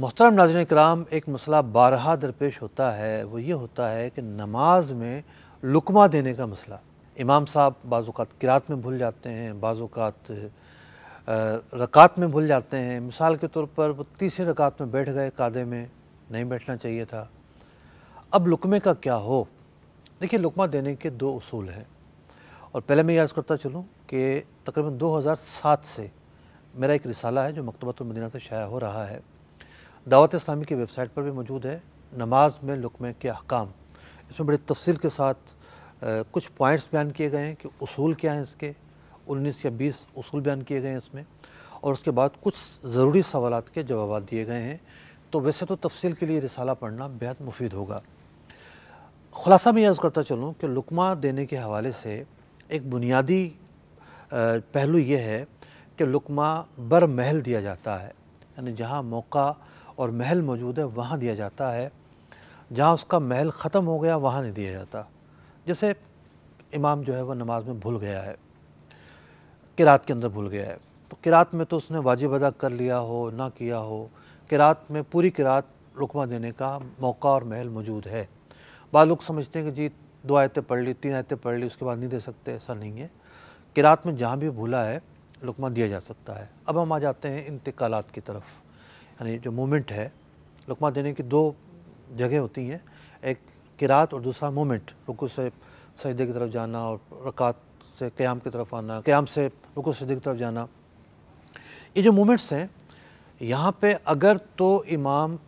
मोहतरम नाजन कराम एक मसला बारहा दरपेश होता है वो ये होता है कि नमाज में लुकमा देने का मसला इमाम साहब बाज़ात किरात में भूल जाते हैं बाज़ात रकात में भूल जाते हैं मिसाल के तौर पर वो तीसरे रकात में बैठ गए कादे में नहीं बैठना चाहिए था अब लुकमे का क्या हो देखिए लुकमा देने के दो असूल हैं और पहले मैं याद करता चलूँ कि तकरीबन सात से मेरा एक रिसाला है जो मकतबतुलमदीना से शाया हो रहा है दावत इस्लामी की वेबसाइट पर भी मौजूद है नमाज में लुकमे के अहकाम इसमें बड़ी तफसील के साथ आ, कुछ पॉइंट्स बयान किए गए हैं कि उसूल क्या हैं इसके उन्नीस या बीस उसूल बयान किए गए हैं इसमें और उसके बाद कुछ ज़रूरी सवाल के जवाब दिए गए हैं तो वैसे तो तफसील के लिए रिसाला पढ़ना बेहद मुफीद होगा खुलासा मैं अर्ज़ करता चलूँ कि लुकमा देने के हवाले से एक बुनियादी पहलू ये है कि लुकमा बर महल दिया जाता है यानी जहाँ मौका और महल मौजूद है वहाँ दिया जाता है जहाँ उसका महल ख़त्म हो गया वहाँ नहीं दिया जाता जैसे इमाम जो है वह नमाज में भूल गया है किरात के अंदर भूल गया है तो किरात में तो उसने वाजिब अदा कर लिया हो ना किया हो किरात में पूरी किरात रुकमा देने का मौका और महल मौजूद है बाद लोग समझते हैं कि जी दो आयतें पढ़ ली तीन आयतें पढ़ ली उसके बाद नहीं दे सकते ऐसा नहीं है किरात में जहाँ भी भूला है रुकमा दिया जा सकता है अब हम आ जाते हैं इंतकालात की तरफ़ यानी जो मोमेंट है लकमा देने की दो जगह होती हैं एक किरात और दूसरा मोमेंट रुकू से सजदे की तरफ जाना और रकात से क़्याम की तरफ आना क़्याम से रुकू सजदे की तरफ जाना ये जो मोमेंट्स हैं यहाँ पे अगर तो इमाम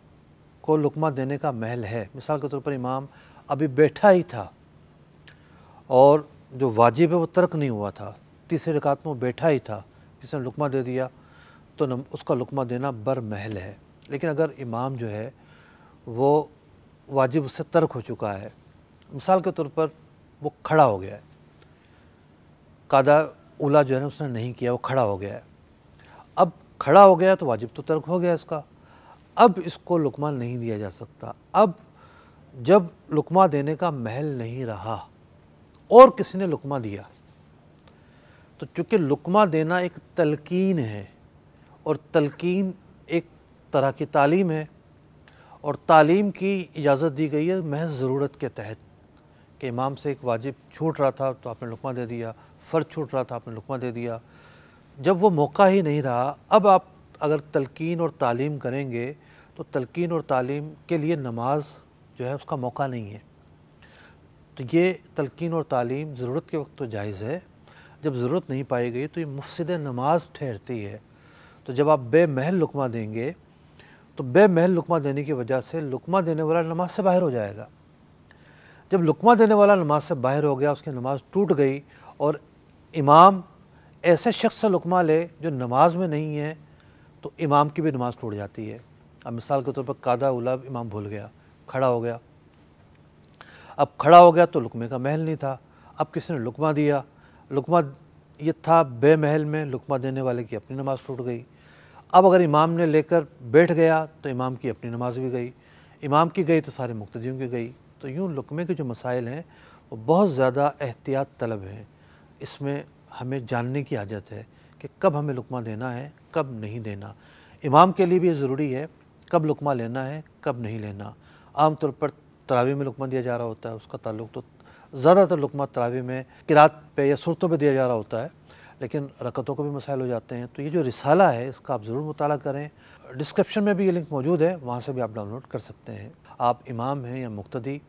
को लकमा देने का महल है मिसाल के तौर पर इमाम अभी बैठा ही था और जो वाजिब है वो तर्क नहीं हुआ था तीसरे रकात में वो बैठा ही था किसी ने लकमा दे दिया तो नम, उसका लुकमा देना बर महल है लेकिन अगर इमाम जो है वो वाजिब उससे तर्क हो चुका है मिसाल के तौर पर वो खड़ा हो गया है कादा उला जो है ना उसने नहीं किया वो खड़ा हो गया है अब खड़ा हो गया तो वाजिब तो तर्क हो गया इसका अब इसको लुकमा नहीं दिया जा सकता अब जब लुकमा देने का महल नहीं रहा और किसी ने लुकमा दिया तो चूँकि लुकमा देना एक तलकीन है और तलकिन एक तरह की तालीम है और तालीम की इजाज़त दी गई है महज ज़रूरत के तहत कि इमाम से एक वाजिब छूट रहा था तो आपने लुकमा दे दिया फ़र्ज छूट रहा था आपने लुकमा दे दिया जब वो मौका ही नहीं रहा अब आप अगर तलकिन और तालीम करेंगे तो तलकिन और तालीम के लिए नमाज जो है उसका मौका नहीं है तो ये तलकिन और तालीम ज़रूरत के वक्त तो जायज़ है जब ज़रूरत नहीं पाई गई तो ये मुफसद नमाज ठहरती है तो जब आप बेमहल लुकमा देंगे तो बेमहल लुकमा देने की वजह से लुकमा देने वाला नमाज से बाहर हो जाएगा जब लुकमा देने वाला नमाज से बाहर हो गया उसकी नमाज टूट गई और इमाम ऐसे शख्स से लुकमा ले जो नमाज में नहीं है तो इमाम की भी नमाज टूट जाती है अब मिसाल के तौर पर कादा उलाब इमाम भूल गया खड़ा हो गया अब खड़ा हो गया तो लुकमे का महल नहीं था अब किसी ने लुकमा दिया लुकमा ये था बेमहल में लुकमा देने वाले की अपनी नमाज टूट गई अब अगर इमाम ने लेकर बैठ गया तो इमाम की अपनी नमाज भी गई इमाम की गई तो सारे मुख्तियों की गई तो यूँ लकमे के जो मसाइल हैं वो बहुत ज़्यादा एहतियात तलब हैं इसमें हमें जानने की आदत है कि कब हमें लुकमा देना है कब नहीं देना इमाम के लिए भी ये ज़रूरी है कब लुकमा लेना है कब नहीं लेना आमतौर पर तरावी में लुकमा दिया जा रहा होता है उसका ताल्लुक तो ज़्यादातर लुकमा तरावी में किरात पे या सुरतों पे दिया जा रहा होता है लेकिन रकतों को भी मसाइल हो जाते हैं तो ये जो रिसाला है इसका आप ज़रूर मुताल करें डिस्क्रिप्शन में भी ये लिंक मौजूद है वहाँ से भी आप डाउनलोड कर सकते हैं आप इमाम हैं या मुख्तदी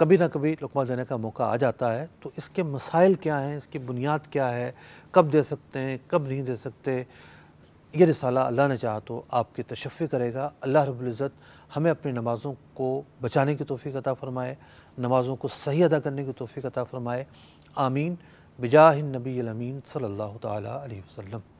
कभी ना कभी लकमा देने का मौका आ जाता है तो इसके मसाइल क्या हैं इसकी बुनियाद क्या है कब दे सकते हैं कब नहीं दे सकते ये रिसाला अल्लाह ने चाहा तो आपकी तशफ़ी करेगा अल्लाह रबुल्ज़त हमें अपनी नमाज़ों को बचाने की तोफ़ी अता फ़रमाए नमाज़ों को सही अदा करने की तोफ़ी अता फ़रमाए आमीन بجاه النبي الأمين صلى الله تعالى عليه وسلم